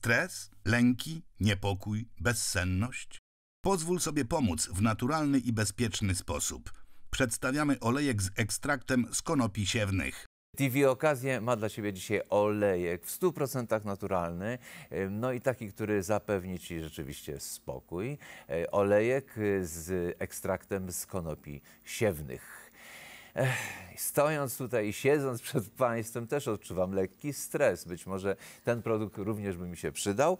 stres, lęki, niepokój, bezsenność? Pozwól sobie pomóc w naturalny i bezpieczny sposób. Przedstawiamy olejek z ekstraktem z konopi siewnych. TV Okazję ma dla Ciebie dzisiaj olejek w 100% naturalny, no i taki, który zapewni Ci rzeczywiście spokój. E, olejek y, z ekstraktem z konopi siewnych. Stojąc tutaj i siedząc przed Państwem też odczuwam lekki stres. Być może ten produkt również by mi się przydał.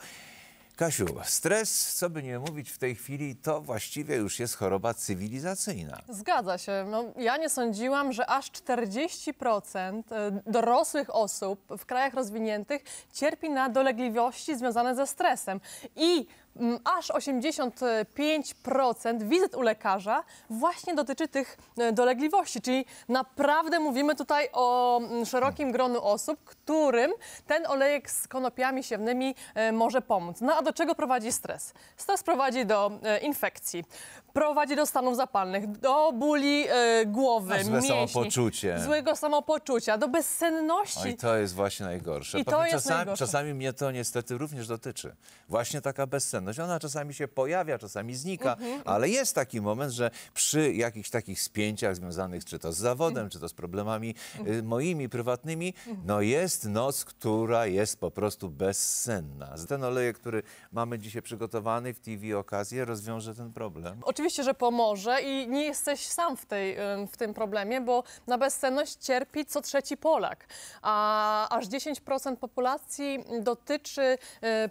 Kasiu, stres, co by nie mówić w tej chwili, to właściwie już jest choroba cywilizacyjna. Zgadza się. No, ja nie sądziłam, że aż 40% e, dorosłych osób w krajach rozwiniętych cierpi na dolegliwości związane ze stresem. I Mm, aż 85% wizyt u lekarza właśnie dotyczy tych e, dolegliwości, czyli naprawdę mówimy tutaj o mm, szerokim gronu osób, którym ten olejek z konopiami siewnymi e, może pomóc. No a do czego prowadzi stres? Stres prowadzi do e, infekcji, prowadzi do stanów zapalnych, do bóli głowy, no, złe mięśni, samopoczucie. złego samopoczucia, do bezsenności. O, I to jest właśnie najgorsze. I to czasami, najgorsze. czasami mnie to niestety również dotyczy. Właśnie taka bezsenność oszczędność. Ona czasami się pojawia, czasami znika, mhm, mhm. ale jest taki moment, że przy jakichś takich spięciach związanych czy to z zawodem, mhm. czy to z problemami y, mhm. moimi, prywatnymi, mhm. no jest noc, która jest po prostu bezsenna. Ten olejek, który mamy dzisiaj przygotowany w TV Okazję, rozwiąże ten problem. Oczywiście, że pomoże i nie jesteś sam w, tej, w tym problemie, bo na bezsenność cierpi co trzeci Polak, a aż 10% populacji dotyczy y,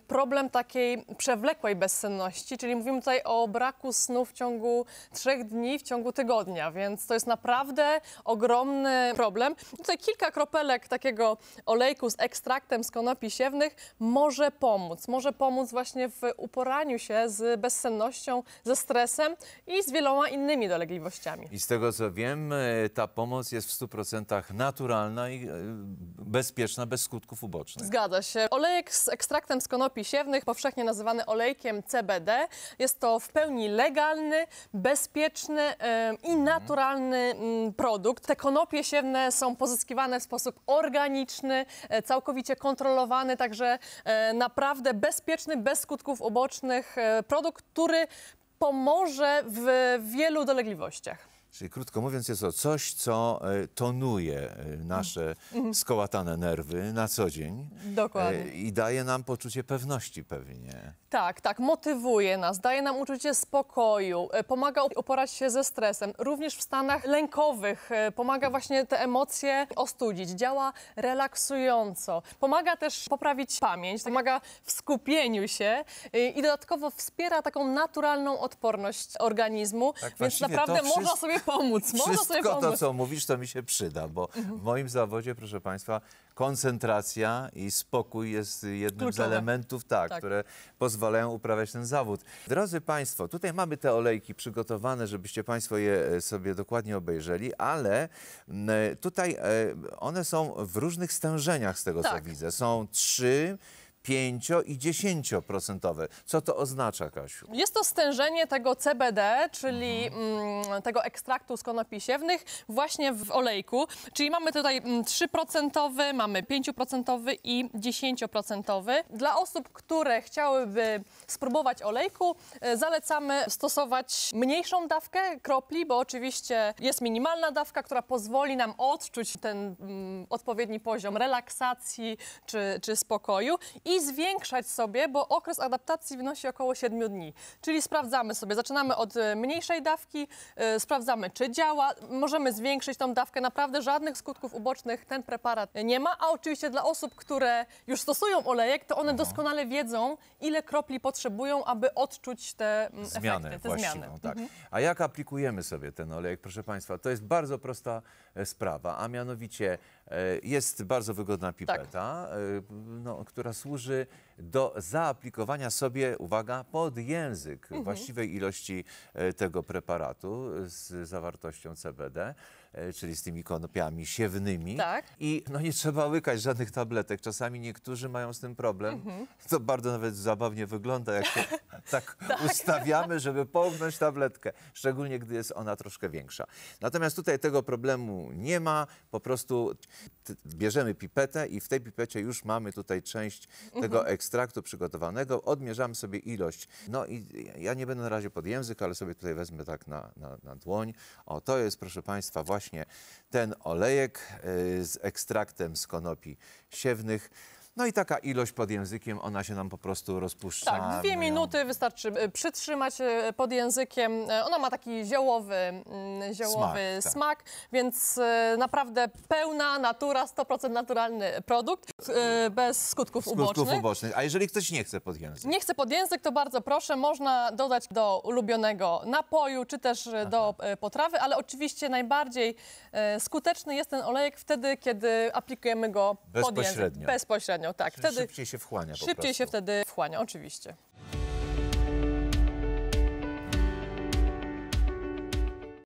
problem takiej przewlekłości wściekłej bezsenności, czyli mówimy tutaj o braku snu w ciągu trzech dni, w ciągu tygodnia, więc to jest naprawdę ogromny problem. Tutaj kilka kropelek takiego olejku z ekstraktem z konopi siewnych może pomóc. Może pomóc właśnie w uporaniu się z bezsennością, ze stresem i z wieloma innymi dolegliwościami. I z tego co wiem, e, ta pomoc jest w 100% naturalna i e, bezpieczna, bez skutków ubocznych. Zgadza się. Olejek z ekstraktem z konopi siewnych, powszechnie nazywany olejkiem olejkiem CBD. Jest to w pełni legalny, bezpieczny i naturalny mm, produkt. Te konopie siewne są pozyskiwane w sposób organiczny, e, całkowicie kontrolowany, także e, naprawdę bezpieczny, bez skutków ubocznych e, produkt, który pomoże w wielu dolegliwościach. Czyli krótko mówiąc jest to coś, co e, tonuje e, nasze mhm. skołatane nerwy na co dzień. E, Dokładnie. I daje nam poczucie pewności pewnie. Tak, tak, motywuje nas, daje nam uczucie spokoju, pomaga uporać się ze stresem. Również w stanach lękowych pomaga właśnie te emocje ostudzić, działa relaksująco. Pomaga też poprawić pamięć, pomaga w skupieniu się i dodatkowo wspiera taką naturalną odporność organizmu, tak, więc naprawdę można wszystko... sobie pomóc. Można Wszystko sobie pomóc. to, co mówisz, to mi się przyda, bo mhm. w moim zawodzie, proszę Państwa, koncentracja i spokój jest jednym Kluczowe. z elementów, tak, tak, które pozwalają uprawiać ten zawód. Drodzy Państwo, tutaj mamy te olejki przygotowane, żebyście Państwo je e, sobie dokładnie obejrzeli, ale e, tutaj e, one są w różnych stężeniach, z tego tak. co widzę. Są trzy 5 i 10%. Co to oznacza, Kasiu? Jest to stężenie tego CBD, czyli mm, tego ekstraktu z konopi siewnych właśnie w olejku. Czyli mamy tutaj 3%, mm, mamy 5% i 10%. Dla osób, które chciałyby spróbować olejku, e, zalecamy stosować mniejszą dawkę kropli, bo oczywiście jest minimalna dawka, która pozwoli nam odczuć ten mm, odpowiedni poziom relaksacji czy, czy spokoju i i zwiększać sobie, bo okres adaptacji wynosi około 7 dni. Czyli sprawdzamy sobie, zaczynamy od e, mniejszej dawki, yy, sprawdzamy czy działa, możemy zwiększyć tą dawkę, naprawdę żadnych skutków ubocznych ten preparat nie ma, a oczywiście dla osób, które już stosują olejek, to one mhm. doskonale wiedzą, ile kropli potrzebują, aby odczuć te zmiany mm, efekty, te zmiany. No, tak. Mhm. A jak aplikujemy sobie ten olejek, proszę Państwa? To jest bardzo prosta e, sprawa, a mianowicie jest bardzo wygodna pipeta, tak. no, która służy służy do zaaplikowania sobie, uwaga, pod język mhm. właściwej ilości e, tego preparatu z zawartością CBD. E, czyli z tymi konopiami siewnymi. Tak. I no nie trzeba łykać żadnych tabletek. Czasami niektórzy mają z tym problem. Mhm. To bardzo nawet zabawnie wygląda, jak się tak, tak, ustawiamy, żeby połknąć tabletkę. Szczególnie, gdy jest ona troszkę większa. Natomiast tutaj tego problemu nie ma. Po prostu bierzemy pipetę i w tej pipecie już mamy tutaj część mhm. tego ekstraktu przygotowanego. Odmierzamy sobie ilość. No i ja nie będę na razie pod język, ale sobie tutaj wezmę tak na, na, na dłoń. O, to jest, proszę Państwa, właśnie właśnie ten olejek y, z ekstraktem z konopi siewnych. No i taka ilość pod językiem, ona się nam po prostu rozpuszcza. Tak, dwie no minuty wystarczy przytrzymać e, pod językiem. E, ona ma taki ziołowy, mm, ziołowy smak, tak. więc e, naprawdę pełna natura, 100% naturalny produkt, bez skutków, skutków ubocznych. ubocznych. A jeżeli ktoś nie chce pod język? Nie chce pod język, to bardzo proszę, można dodać do ulubionego napoju, czy też Aha. do potrawy, ale oczywiście najbardziej skuteczny jest ten olejek wtedy, kiedy aplikujemy go Bezpośrednio. pod język. Bezpośrednio tak. Wtedy szybciej się wchłania. szybciej prostu. się wtedy wchłania, oczywiście.